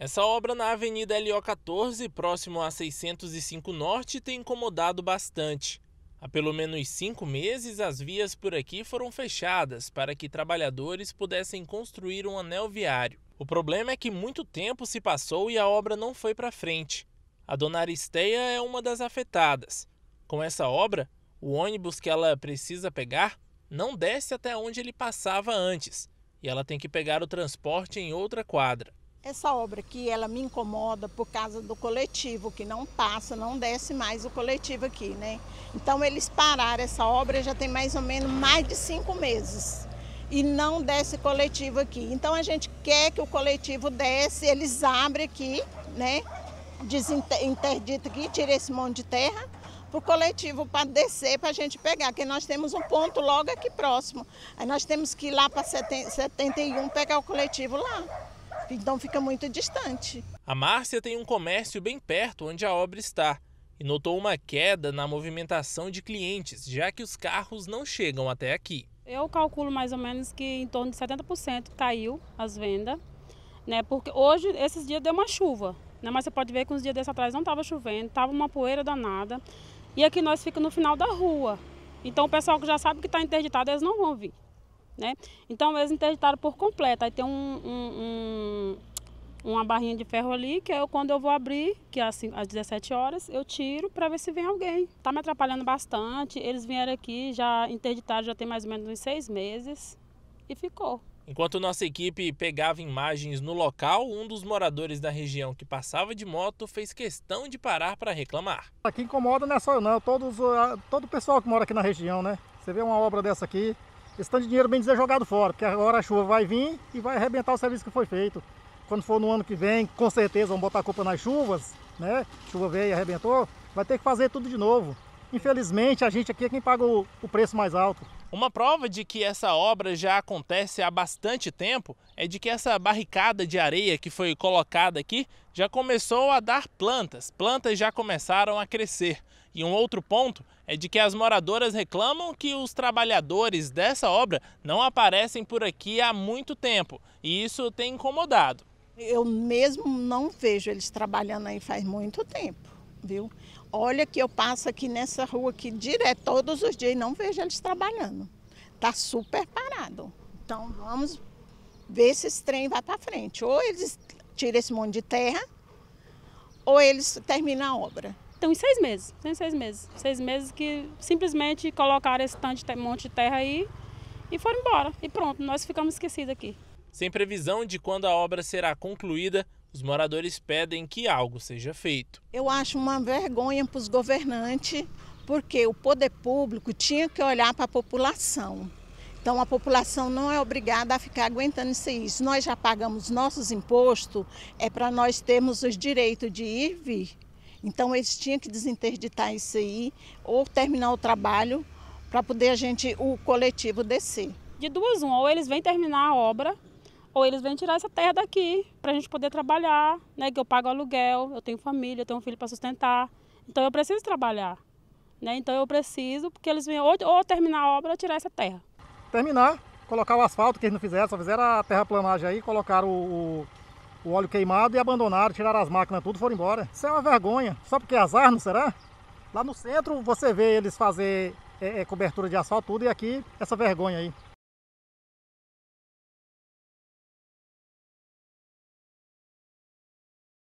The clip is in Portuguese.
Essa obra na Avenida LO14, próximo a 605 Norte, tem incomodado bastante. Há pelo menos cinco meses, as vias por aqui foram fechadas para que trabalhadores pudessem construir um anel viário. O problema é que muito tempo se passou e a obra não foi para frente. A dona Aristeia é uma das afetadas. Com essa obra, o ônibus que ela precisa pegar não desce até onde ele passava antes, e ela tem que pegar o transporte em outra quadra. Essa obra aqui, ela me incomoda por causa do coletivo, que não passa, não desce mais o coletivo aqui, né? Então eles pararam essa obra já tem mais ou menos mais de cinco meses e não desce coletivo aqui. Então a gente quer que o coletivo desce, eles abrem aqui, né? desinterdito aqui, tira esse monte de terra para o coletivo para descer, para a gente pegar, porque nós temos um ponto logo aqui próximo. Aí nós temos que ir lá para 71 pegar o coletivo lá então fica muito distante. A Márcia tem um comércio bem perto onde a obra está e notou uma queda na movimentação de clientes, já que os carros não chegam até aqui. Eu calculo mais ou menos que em torno de 70% caiu as vendas, né? Porque hoje, esses dias deu uma chuva, né? Mas você pode ver que uns dias desses atrás não estava chovendo, estava uma poeira danada. E aqui nós ficamos no final da rua. Então o pessoal que já sabe que está interditado, eles não vão vir né? Então eles interditaram por completo. Aí tem um, um, um, uma barrinha de ferro ali, que eu, é quando eu vou abrir, que é às, às 17 horas, eu tiro para ver se vem alguém. Tá me atrapalhando bastante. Eles vieram aqui, já interditaram, já tem mais ou menos uns seis meses e ficou. Enquanto nossa equipe pegava imagens no local, um dos moradores da região que passava de moto fez questão de parar para reclamar. Aqui incomoda não é só eu não, é todos, ah, todo o pessoal que mora aqui na região, né? Você vê uma obra dessa aqui, esse tanto de dinheiro bem dizer jogado fora, porque agora a chuva vai vir e vai arrebentar o serviço que foi feito. Quando for no ano que vem, com certeza vão botar a culpa nas chuvas, né? Chuva veio e arrebentou, vai ter que fazer tudo de novo. Infelizmente, a gente aqui é quem paga o, o preço mais alto. Uma prova de que essa obra já acontece há bastante tempo é de que essa barricada de areia que foi colocada aqui já começou a dar plantas, plantas já começaram a crescer. E um outro ponto é de que as moradoras reclamam que os trabalhadores dessa obra não aparecem por aqui há muito tempo e isso tem incomodado. Eu mesmo não vejo eles trabalhando aí faz muito tempo viu? Olha que eu passo aqui nessa rua aqui direto, todos os dias, e não vejo eles trabalhando. Tá super parado. Então vamos ver se esse trem vai para frente. Ou eles tiram esse monte de terra, ou eles terminam a obra. Então, em seis meses, tem né? seis meses. Seis meses que simplesmente colocaram esse tanto de monte de terra aí e foram embora. E pronto, nós ficamos esquecidos aqui. Sem previsão de quando a obra será concluída, os moradores pedem que algo seja feito. Eu acho uma vergonha para os governantes, porque o poder público tinha que olhar para a população. Então a população não é obrigada a ficar aguentando isso. isso. Nós já pagamos nossos impostos, é para nós termos os direitos de ir e vir. Então eles tinham que desinterditar isso aí ou terminar o trabalho para poder a gente, o coletivo descer. De duas, um ou eles vêm terminar a obra ou eles vêm tirar essa terra daqui para a gente poder trabalhar, né? Que eu pago aluguel, eu tenho família, eu tenho um filho para sustentar. Então eu preciso trabalhar, né? Então eu preciso porque eles vêm ou, ou, terminar a obra ou tirar essa terra. Terminar, colocar o asfalto que eles não fizeram, só fizeram a terraplanagem aí, colocaram o, o, o óleo queimado e abandonaram, tiraram as máquinas tudo, foram embora. Isso é uma vergonha. Só porque é azar, não será? Lá no centro você vê eles fazer é, é, cobertura de asfalto tudo e aqui essa vergonha aí.